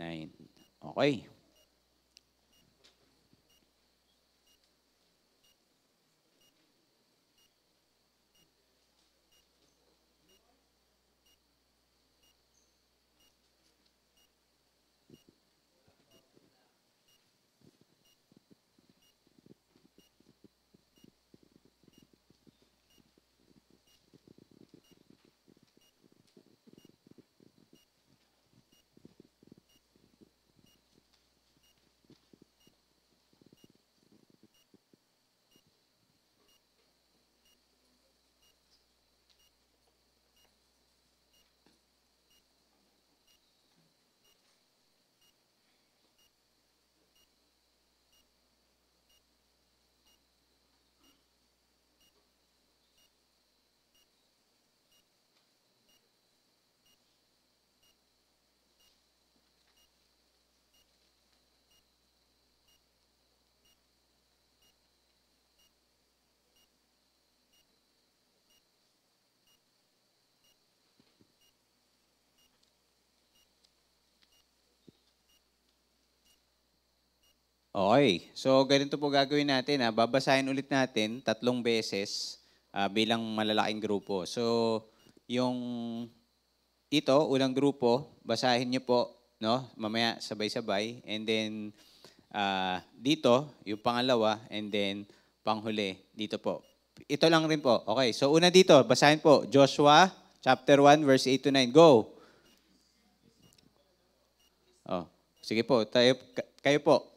9. Okay. Okay. So, ganito po gagawin natin. Ha? Ah. Babasahin ulit natin tatlong beses uh, bilang malalaking grupo. So, yung ito, unang grupo, basahin niyo po, no? Mamaya sabay-sabay. And then, uh, dito, yung pangalawa, and then, panghuli, dito po. Ito lang rin po. Okay, so una dito, basahin po. Joshua chapter 1, verse 8 to 9. Go! Oh, sige po, tayo, kayo po.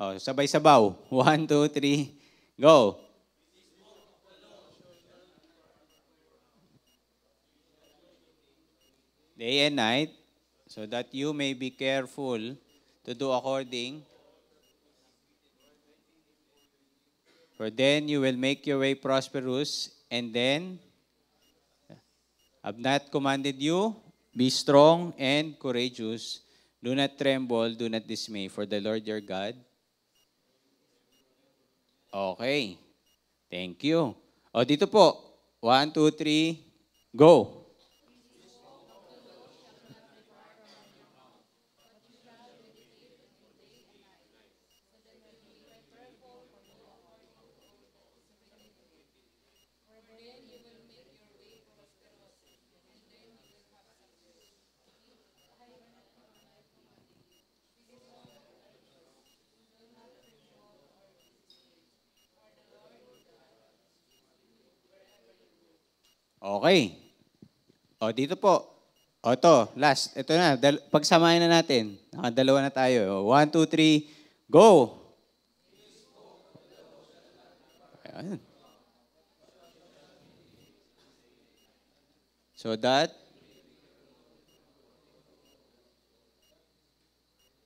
Oh, sabay-sabaw. One, two, three, go. Day and night, so that you may be careful to do according. For then you will make your way prosperous, and then have not commanded you, be strong and courageous. Do not tremble, do not dismay, for the Lord your God Okay. Thank you. O, dito po. One, two, three, go. Okay. O, dito po. O, ito. Last. Ito na. Dal- pagsamahin na natin. Nakadalawa ah, na tayo. O, one, two, three. Go! Ayan. So that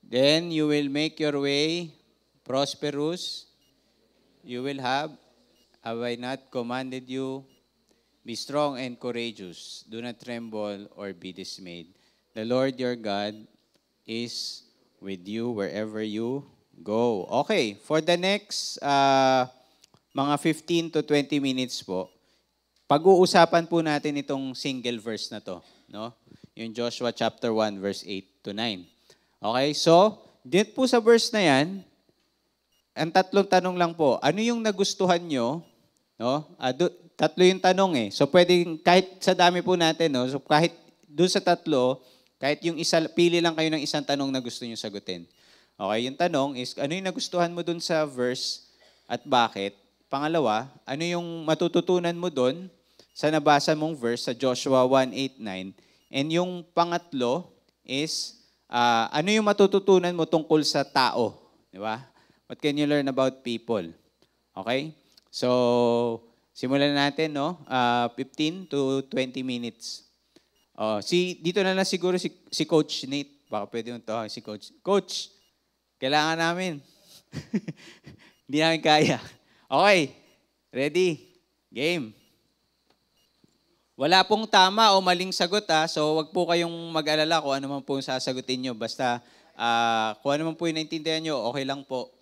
Then you will make your way prosperous. You will have, have I not commanded you? Be strong and courageous. Do not tremble or be dismayed. The Lord your God is with you wherever you go. Okay, for the next uh, mga 15 to 20 minutes po, pag-uusapan po natin itong single verse na to, no? Yung Joshua chapter 1 verse 8 to 9. Okay, so dito po sa verse na 'yan, ang tatlong tanong lang po. Ano yung nagustuhan nyo? No? Uh, do, tatlo yung tanong eh. So pwedeng kahit sa dami po natin, no? so kahit doon sa tatlo, kahit yung isa, pili lang kayo ng isang tanong na gusto nyo sagutin. Okay, yung tanong is, ano yung nagustuhan mo doon sa verse at bakit? Pangalawa, ano yung matututunan mo doon sa nabasa mong verse sa Joshua 1.8.9? And yung pangatlo is, uh, ano yung matututunan mo tungkol sa tao? Di ba? What can you learn about people? Okay? So, Simulan natin, no? Uh, ah, 15 to 20 minutes. Oh, si dito na lang siguro si, si Coach Nate. Baka pwede yung tawag si Coach. Coach, kailangan namin. Hindi namin kaya. Okay, ready? Game. Wala pong tama o maling sagot ha. Ah. So wag po kayong mag-alala kung ano man po yung sasagutin nyo. Basta uh, kung ano man po yung naintindihan nyo, okay lang po.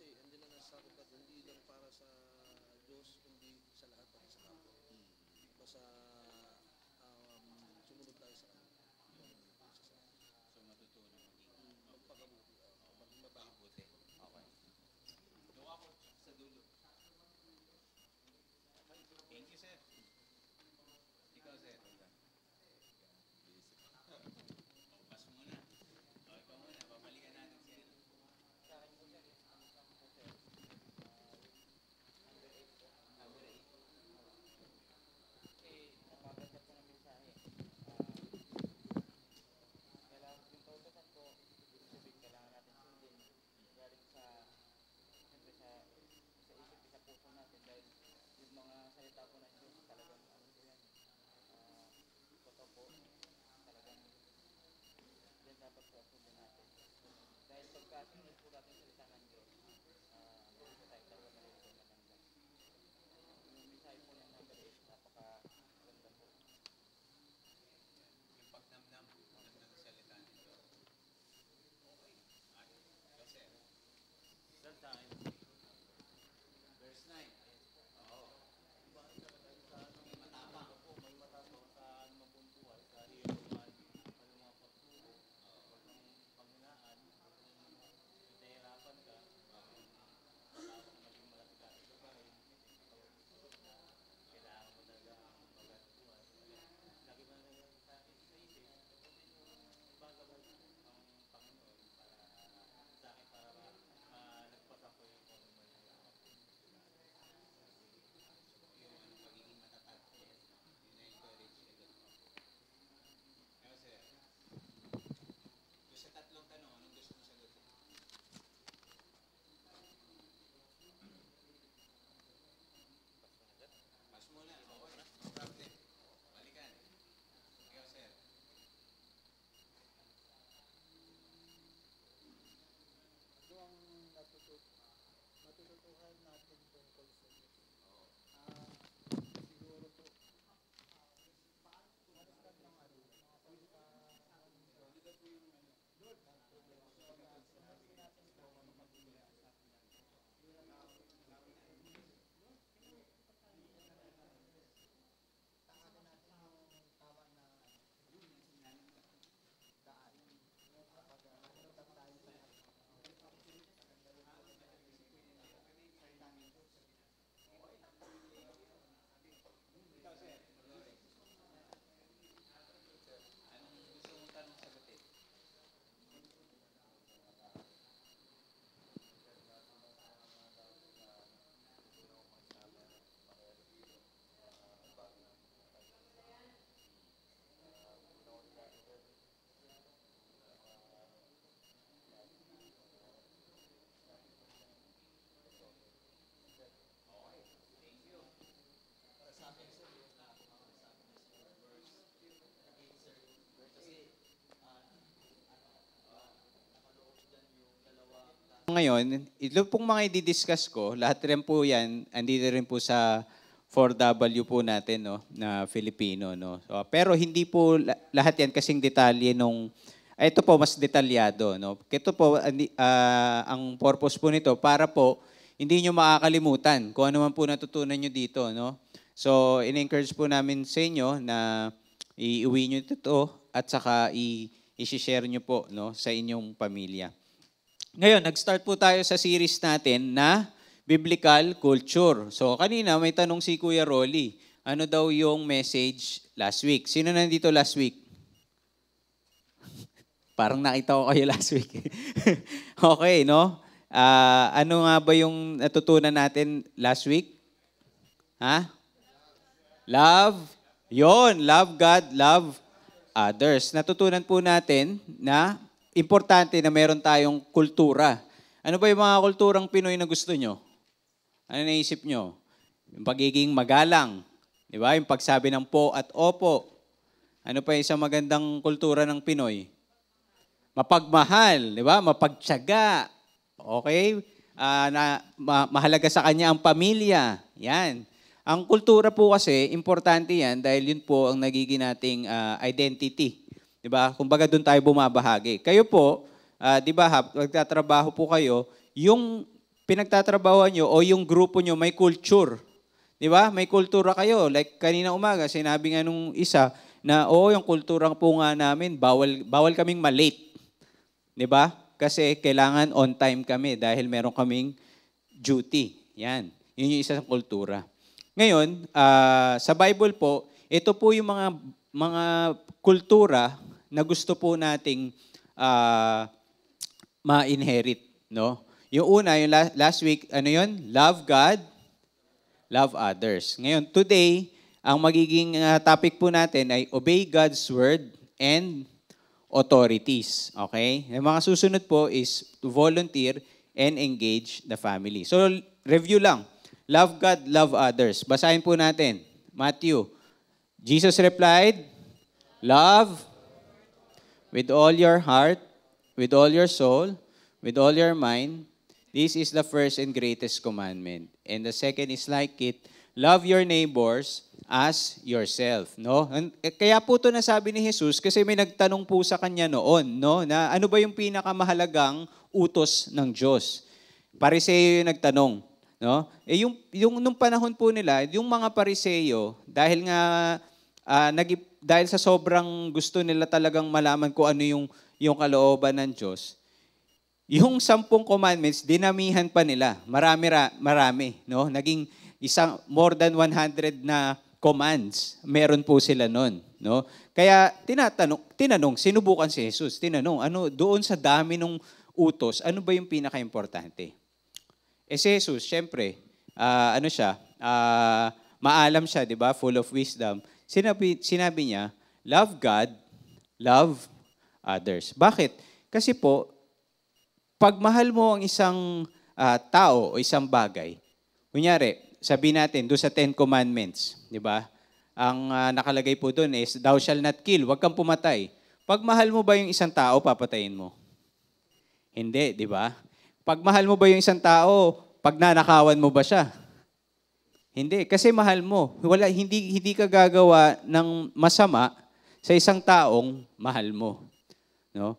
kasi ang dinanasakot at hindi lang para sa Diyos, kundi sa lahat pati sa kapwa. Hmm. Basta Ngayon, ito pong mga i-discuss ko, lahat rin po yan, andito rin po sa 4W po natin no, na Filipino. No? So, pero hindi po lahat yan kasing detalye nung ah, ito po mas detalyado no. Ito po uh, ang purpose po nito para po hindi niyo makakalimutan kung ano man po natutunan niyo dito no. So in-encourage po namin sa inyo na iuwi niyo ito at saka i-share niyo po no sa inyong pamilya. Ngayon, nag-start po tayo sa series natin na Biblical Culture. So kanina may tanong si Kuya Rolly, ano daw yung message last week? Sino nandito last week? Parang nakita ko kayo last week. okay, no? Uh, ano nga ba yung natutunan natin last week? Ha? Love. Yon, love God, love others. Natutunan po natin na importante na meron tayong kultura. Ano ba yung mga kulturang Pinoy na gusto nyo? Ano naisip nyo? Yung pagiging magalang. Di ba? Yung pagsabi ng po at opo. Ano pa yung isang magandang kultura ng Pinoy? Mapagmahal. Di ba? Mapagtsaga. Okay? Uh, na, ma- mahalaga sa kanya ang pamilya. Yan. Ang kultura po kasi, importante yan dahil yun po ang nagiging nating uh, identity 'Di ba? Kumbaga doon tayo bumabahagi. Kayo po, uh, 'di ba, nagtatrabaho po kayo, yung pinagtatrabahuan nyo o yung grupo nyo may culture. 'Di ba? May kultura kayo. Like kanina umaga sinabi nga nung isa na oo, oh, yung kultura po nga namin, bawal bawal kaming malate. 'Di ba? Kasi kailangan on time kami dahil meron kaming duty. Yan. Yun yung isa sa kultura. Ngayon, uh, sa Bible po, ito po yung mga mga kultura na gusto po nating uh, ma-inherit, no? Yung una, yung last, week, ano yun? Love God, love others. Ngayon, today, ang magiging uh, topic po natin ay obey God's word and authorities. Okay? Yung mga susunod po is to volunteer and engage the family. So, review lang. Love God, love others. Basahin po natin. Matthew. Jesus replied, Love with all your heart, with all your soul, with all your mind. This is the first and greatest commandment. And the second is like it, love your neighbors as yourself, no? Eh, kaya po 'to nasabi ni Jesus kasi may nagtanong po sa kanya noon, no? Na ano ba yung pinakamahalagang utos ng Diyos? Pariseo yung nagtanong, no? Eh yung yung nung panahon po nila, yung mga pariseo, dahil nga uh, ah, nag dahil sa sobrang gusto nila talagang malaman ko ano yung, yung kalooban ng Diyos, yung sampung commandments, dinamihan pa nila. Marami, ra, marami. No? Naging isang more than 100 na commands. Meron po sila noon. No? Kaya tinatanong, tinanong, sinubukan si Jesus. Tinanong, ano, doon sa dami ng utos, ano ba yung pinaka-importante? Eh si Jesus, syempre, uh, ano siya, uh, maalam siya, di ba? Full of wisdom. Sinabi, sinabi niya, love God, love others. Bakit? Kasi po, pag mahal mo ang isang uh, tao o isang bagay, kunyari, sabi natin, doon sa Ten Commandments, di ba? Ang uh, nakalagay po doon is, thou shall not kill, huwag kang pumatay. Pag mahal mo ba yung isang tao, papatayin mo? Hindi, di ba? Pag mahal mo ba yung isang tao, pag nanakawan mo ba siya? Hindi, kasi mahal mo. Wala, hindi, hindi ka gagawa ng masama sa isang taong mahal mo. No?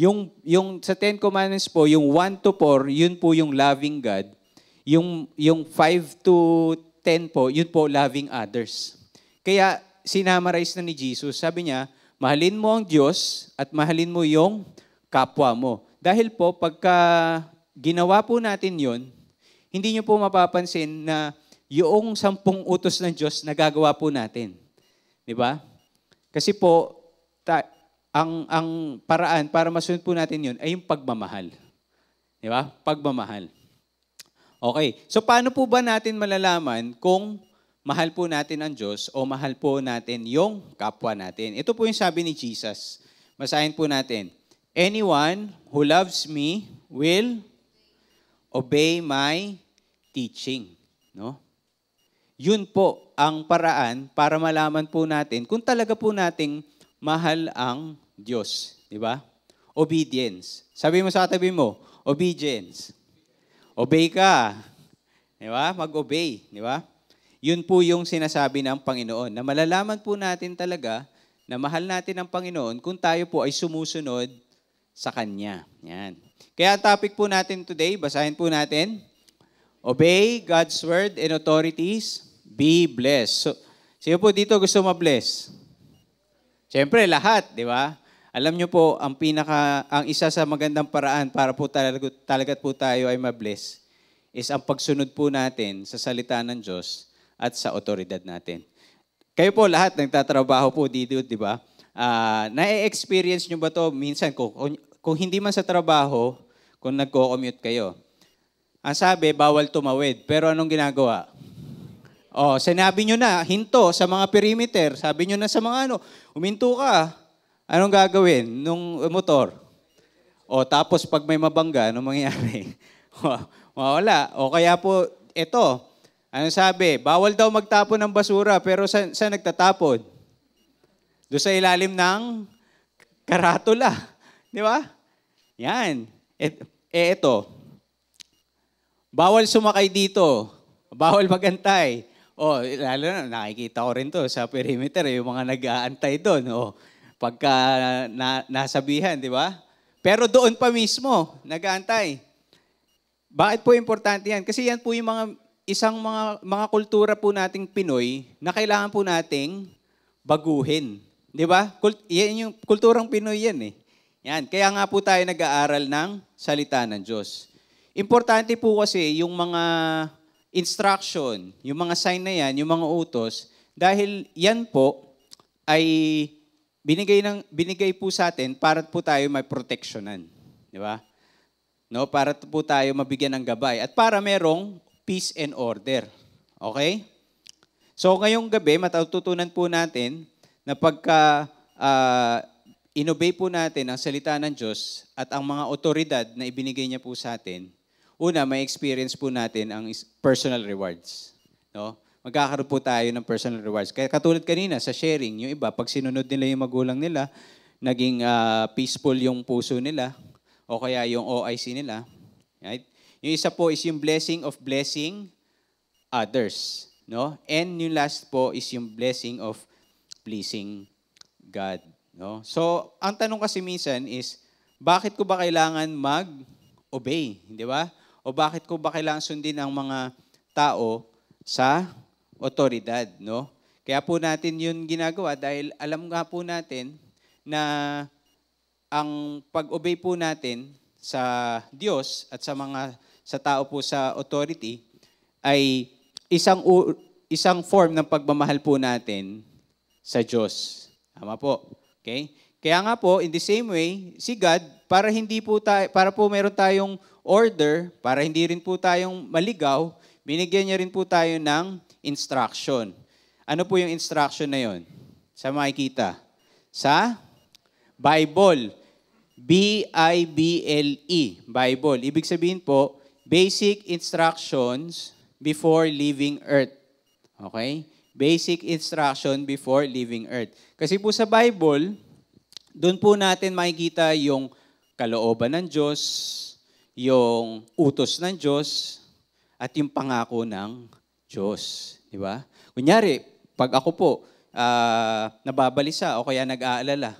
Yung, yung sa Ten Commandments po, yung 1 to 4, yun po yung loving God. Yung, yung 5 to 10 po, yun po loving others. Kaya sinamarize na ni Jesus, sabi niya, mahalin mo ang Diyos at mahalin mo yung kapwa mo. Dahil po, pagka ginawa po natin yon, hindi niyo po mapapansin na yung sampung utos ng Diyos na gagawa po natin. Di ba? Kasi po, ta, ang, ang paraan para masunod po natin yun ay yung pagmamahal. Di ba? Pagmamahal. Okay. So, paano po ba natin malalaman kung mahal po natin ang Diyos o mahal po natin yung kapwa natin? Ito po yung sabi ni Jesus. Masahin po natin. Anyone who loves me will obey my teaching. No? Yun po ang paraan para malaman po natin kung talaga po nating mahal ang Diyos. Di ba? Obedience. Sabi mo sa tabi mo, obedience. Obey ka. Di ba? Mag-obey. Di ba? Yun po yung sinasabi ng Panginoon na malalaman po natin talaga na mahal natin ang Panginoon kung tayo po ay sumusunod sa Kanya. Yan. Kaya topic po natin today, basahin po natin, Obey God's Word and Authorities Be blessed. So, sino po dito gusto ma-bless? Siyempre, lahat, di ba? Alam niyo po, ang pinaka, ang isa sa magandang paraan para po talaga, talaga po tayo ay mabless is ang pagsunod po natin sa salita ng Diyos at sa otoridad natin. Kayo po lahat, nagtatrabaho po dito, di ba? Uh, na-experience nyo ba to minsan kung, kung, kung hindi man sa trabaho, kung nagko-commute kayo? Ang sabi, bawal tumawid. Pero anong ginagawa? Oh, sinabi nyo na, hinto sa mga perimeter. Sabi nyo na sa mga ano, uminto ka. Ah. Anong gagawin nung motor? O, oh, tapos pag may mabangga, anong mangyayari? Mawala. O kaya po, ito, ano sabi? Bawal daw magtapon ng basura, pero sa, saan nagtatapon? Doon sa ilalim ng karatula. Di ba? Yan. E, e eh, ito, bawal sumakay dito. Bawal magantay. Oh, lalo na nakikita ko rin to sa perimeter, eh, yung mga nag-aantay doon. Oh, pagka na, nasabihan, di ba? Pero doon pa mismo, nag-aantay. Bakit po importante yan? Kasi yan po yung mga isang mga, mga kultura po nating Pinoy na kailangan po nating baguhin. Di ba? Kult, yan yung kulturang Pinoy yan eh. Yan. Kaya nga po tayo nag-aaral ng salita ng Diyos. Importante po kasi yung mga instruction, yung mga sign na yan, yung mga utos, dahil yan po ay binigay, ng, binigay po sa atin para po tayo may proteksyonan. Di ba? No, para po tayo mabigyan ng gabay at para merong peace and order. Okay? So ngayong gabi, matututunan po natin na pagka uh, inobey po natin ang salita ng Diyos at ang mga otoridad na ibinigay niya po sa atin, Una, may experience po natin ang personal rewards. No? Magkakaroon po tayo ng personal rewards. Kaya katulad kanina sa sharing, yung iba, pag sinunod nila yung magulang nila, naging uh, peaceful yung puso nila, o kaya yung OIC nila. Right? Yung isa po is yung blessing of blessing others. No? And yung last po is yung blessing of pleasing God. No? So, ang tanong kasi minsan is, bakit ko ba kailangan mag-obey? Di ba? o bakit ko ba kailangan sundin ang mga tao sa otoridad, no? Kaya po natin yun ginagawa dahil alam nga po natin na ang pag-obey po natin sa Diyos at sa mga sa tao po sa authority ay isang isang form ng pagmamahal po natin sa Diyos. Tama po. Okay? Kaya nga po, in the same way, si God, para hindi po tayo, para po meron tayong order, para hindi rin po tayong maligaw, binigyan niya rin po tayo ng instruction. Ano po yung instruction na yon? Sa makikita. Sa Bible. B-I-B-L-E. Bible. Ibig sabihin po, basic instructions before leaving earth. Okay? Basic instruction before leaving earth. Kasi po sa Bible, doon po natin makikita yung kalooban ng Diyos, yung utos ng Diyos, at yung pangako ng Diyos. Di ba? Kunyari, pag ako po, uh, nababalisa o kaya nag-aalala,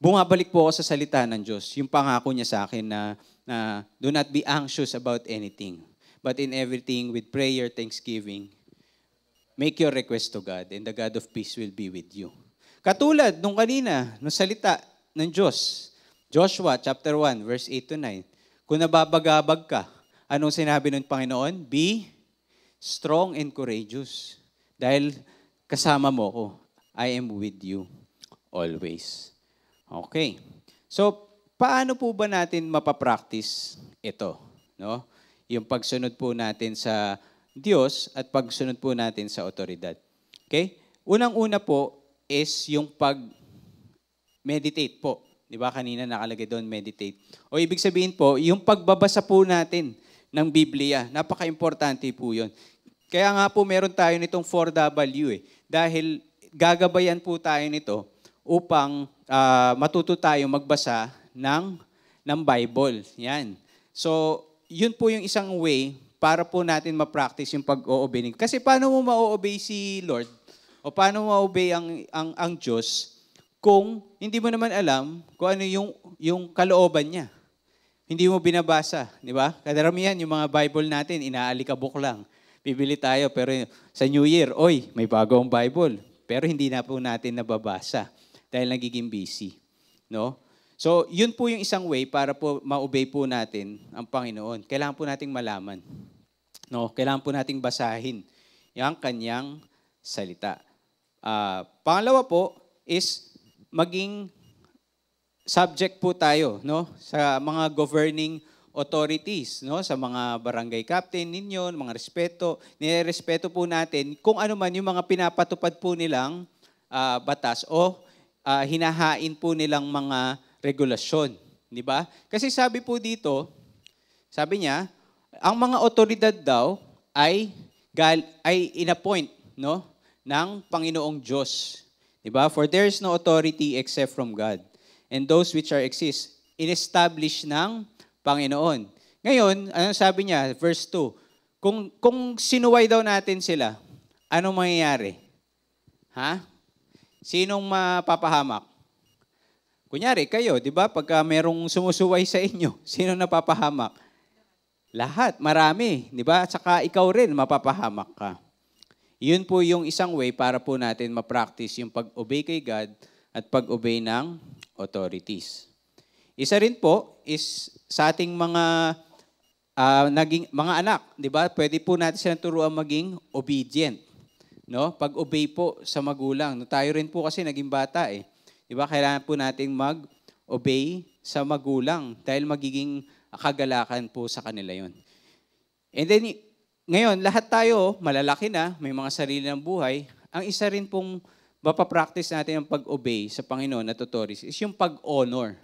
bumabalik po ako sa salita ng Diyos, yung pangako niya sa akin na, na do not be anxious about anything, but in everything with prayer, thanksgiving, make your request to God, and the God of peace will be with you. Katulad nung kanina, nung salita ng Diyos, Joshua chapter 1, verse 8 to 9, kung nababagabag ka, anong sinabi ng Panginoon? Be strong and courageous. Dahil kasama mo ko. I am with you always. Okay. So, paano po ba natin mapapractice ito? No? Yung pagsunod po natin sa Diyos at pagsunod po natin sa otoridad. Okay? Unang-una po, is yung pag-meditate po. Di ba kanina nakalagay doon, meditate. O ibig sabihin po, yung pagbabasa po natin ng Biblia, napaka-importante po 'yon. Kaya nga po meron tayo nitong 4W eh. Dahil gagabayan po tayo nito upang uh, matuto tayo magbasa ng, ng Bible. Yan. So, yun po yung isang way para po natin ma-practice yung pag obey Kasi paano mo ma-obey si Lord? O paano ma-obey ang, ang, ang Diyos kung hindi mo naman alam kung ano yung, yung kalooban niya? Hindi mo binabasa, di ba? Kadaramihan yung mga Bible natin, inaalikabok lang. Bibili tayo, pero sa New Year, oy, may bago ang Bible. Pero hindi na po natin nababasa dahil nagiging busy. No? So, yun po yung isang way para po ma-obey po natin ang Panginoon. Kailangan po nating malaman. No, kailangan po nating basahin yung kanyang salita. Uh, pangalawa po is maging subject po tayo no sa mga governing authorities no sa mga barangay captain ninyo, mga respeto, nirerespeto po natin kung ano man yung mga pinapatupad po nilang uh, batas o uh, hinahain po nilang mga regulasyon, di ba? Kasi sabi po dito, sabi niya, ang mga otoridad daw ay gal, ay inappoint, no? ng Panginoong Diyos. Diba? For there is no authority except from God. And those which are exist, inestablish ng Panginoon. Ngayon, ano sabi niya? Verse 2. Kung, kung sinuway daw natin sila, ano mangyayari? Ha? Sinong mapapahamak? Kunyari, kayo, di ba? Pagka merong sumusuway sa inyo, sino napapahamak? Lahat, marami, di ba? At saka ikaw rin mapapahamak ka. Yun po yung isang way para po natin ma-practice yung pag-obey kay God at pag-obey ng authorities. Isa rin po is sa ating mga uh, naging mga anak, 'di ba? Pwede po natin silang turuan maging obedient, no? Pag-obey po sa magulang. No, tayo rin po kasi naging bata eh. 'Di ba? Kailangan po nating mag-obey sa magulang dahil magiging kagalakan po sa kanila 'yon. And then ngayon, lahat tayo, malalaki na, may mga sarili ng buhay. Ang isa rin pong mapapractice natin ang pag-obey sa Panginoon at authorities is yung pag-honor.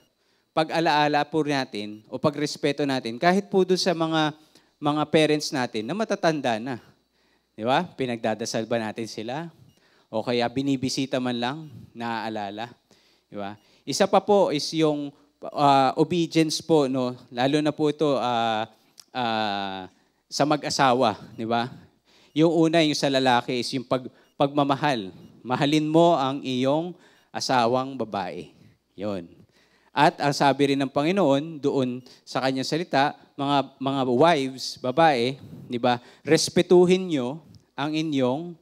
Pag-alaala po natin o pagrespeto natin kahit po doon sa mga mga parents natin na matatanda na. Di ba? Pinagdadasal ba natin sila? O kaya binibisita man lang, naaalala. Di ba? Isa pa po is yung uh, obedience po, no? lalo na po ito uh, uh, sa mag-asawa, di ba? Yung una, yung sa lalaki is yung pag, pagmamahal. Mahalin mo ang iyong asawang babae. Yon. At ang sabi rin ng Panginoon doon sa kanyang salita, mga mga wives, babae, 'di ba? Respetuhin niyo ang inyong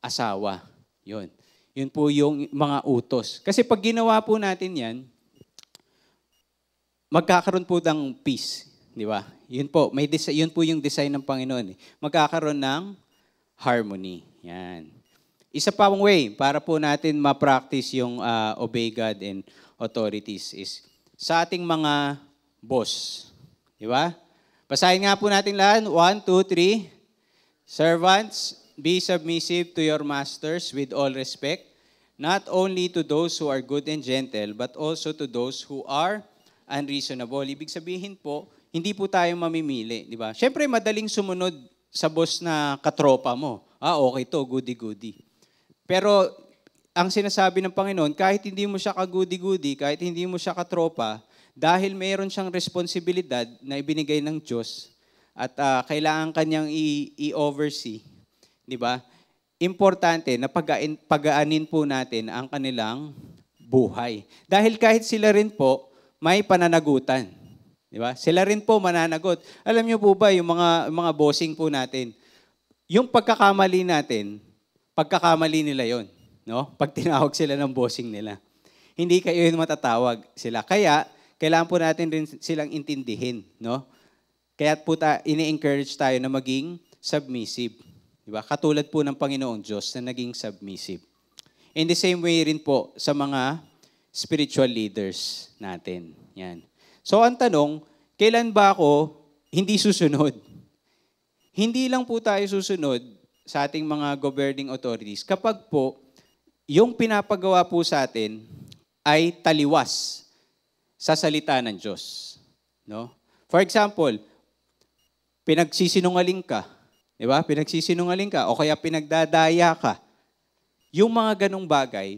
asawa. 'Yon. 'Yun po yung mga utos. Kasi pag ginawa po natin 'yan, magkakaroon po ng peace, 'di ba? Yun po, may desi- yun po yung design ng Panginoon. Eh. Magkakaroon ng harmony. Yan. Isa pa pong way para po natin ma-practice yung uh, obey God and authorities is sa ating mga boss. Di ba? Basahin nga po natin lahat. One, two, three. Servants, be submissive to your masters with all respect, not only to those who are good and gentle, but also to those who are unreasonable. Ibig sabihin po, hindi po tayo mamimili, di ba? Siyempre, madaling sumunod sa boss na katropa mo. Ah, okay to, goody-goody. Pero ang sinasabi ng Panginoon, kahit hindi mo siya kagudi-gudi, kahit hindi mo siya katropa, dahil mayroon siyang responsibilidad na ibinigay ng Diyos at uh, kailangan kanyang i-oversee, di ba? Importante na pag pag-aanin po natin ang kanilang buhay. Dahil kahit sila rin po, may pananagutan. Di ba? Sila rin po mananagot. Alam niyo po ba yung mga mga bossing po natin, yung pagkakamali natin, pagkakamali nila 'yon, no? Pag tinawag sila ng bossing nila. Hindi kayo yung matatawag sila. Kaya kailangan po natin rin silang intindihin, no? Kaya po ta, ini-encourage tayo na maging submissive. Di ba? Katulad po ng Panginoong Diyos na naging submissive. In the same way rin po sa mga spiritual leaders natin. Yan. So ang tanong, kailan ba ako hindi susunod? Hindi lang po tayo susunod sa ating mga governing authorities kapag po yung pinapagawa po sa atin ay taliwas sa salita ng Diyos. No? For example, pinagsisinungaling ka. Di ba? Pinagsisinungaling ka o kaya pinagdadaya ka. Yung mga ganong bagay,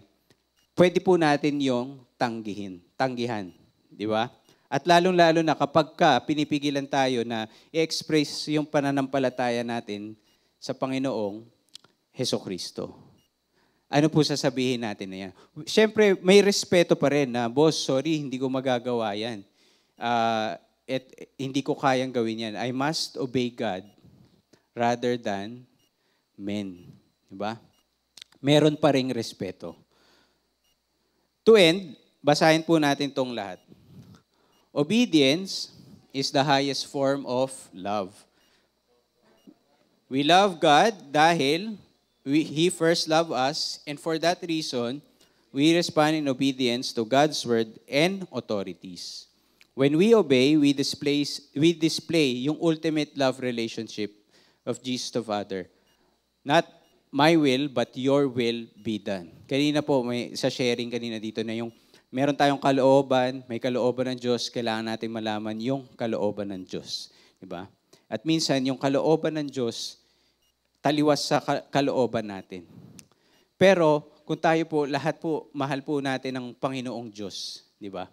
pwede po natin yung tanggihin, tanggihan. Di ba? At lalong-lalo na kapag ka pinipigilan tayo na i-express yung pananampalataya natin sa Panginoong Heso Kristo. Ano po sasabihin natin na yan? Siyempre, may respeto pa rin na, boss, sorry, hindi ko magagawa yan. Uh, et, hindi ko kayang gawin yan. I must obey God rather than men. Diba? Meron pa ring respeto. To end, basahin po natin tong lahat. Obedience is the highest form of love. We love God dahil we, He first loved us, and for that reason, we respond in obedience to God's word and authorities. When we obey, we, display, we display yung ultimate love relationship of Jesus to Father. Not my will, but your will be done. Kanina po, may, sa sharing kanina dito na yung meron tayong kalooban, may kalooban ng Diyos, kailangan natin malaman yung kalooban ng Diyos. Di ba? At minsan, yung kalooban ng Diyos, taliwas sa kalooban natin. Pero, kung tayo po, lahat po, mahal po natin ang Panginoong Diyos. Di ba?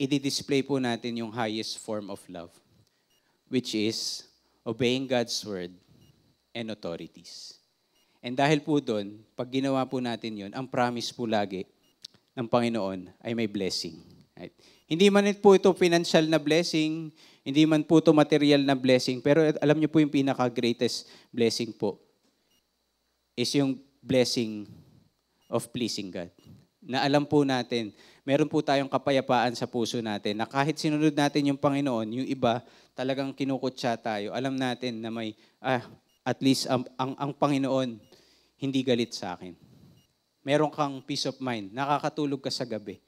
I-display po natin yung highest form of love, which is obeying God's word and authorities. And dahil po doon, pag ginawa po natin yon, ang promise po lagi, ng Panginoon ay may blessing. Right? Hindi man po ito financial na blessing, hindi man po ito material na blessing, pero alam niyo po yung pinaka-greatest blessing po is yung blessing of pleasing God. Na alam po natin, meron po tayong kapayapaan sa puso natin na kahit sinunod natin yung Panginoon, yung iba talagang kinukutsa tayo. Alam natin na may, ah, at least ang, ang, ang Panginoon hindi galit sa akin meron kang peace of mind, nakakatulog ka sa gabi.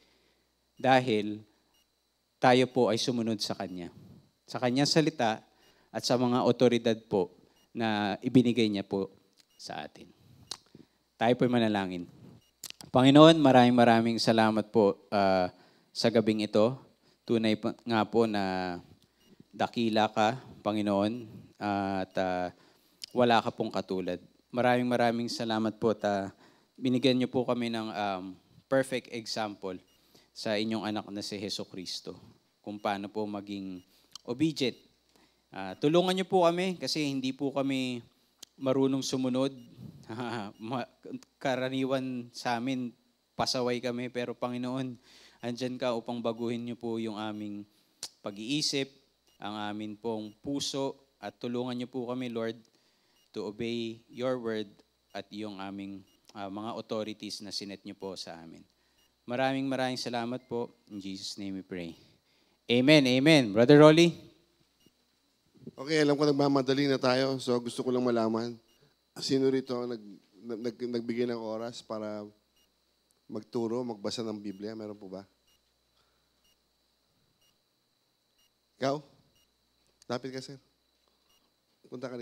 Dahil tayo po ay sumunod sa Kanya. Sa Kanyang salita at sa mga otoridad po na ibinigay niya po sa atin. Tayo po'y manalangin. Panginoon, maraming maraming salamat po uh, sa gabing ito. Tunay po, nga po na dakila ka, Panginoon, uh, at uh, wala ka pong katulad. Maraming maraming salamat po ta binigyan niyo po kami ng um, perfect example sa inyong anak na si Heso Kristo. Kung paano po maging obedient. Uh, tulungan niyo po kami kasi hindi po kami marunong sumunod. Karaniwan sa amin, pasaway kami. Pero Panginoon, andyan ka upang baguhin niyo po yung aming pag-iisip, ang amin pong puso, at tulungan niyo po kami, Lord, to obey your word at yung aming uh, mga authorities na sinet niyo po sa amin. Maraming maraming salamat po. In Jesus' name we pray. Amen, amen. Brother Rolly? Okay, alam ko nagmamadali na tayo. So gusto ko lang malaman, sino rito nag, nag, nagbigay ng oras para magturo, magbasa ng Biblia? Meron po ba? Ikaw? Lapit ka, sir. Punta ka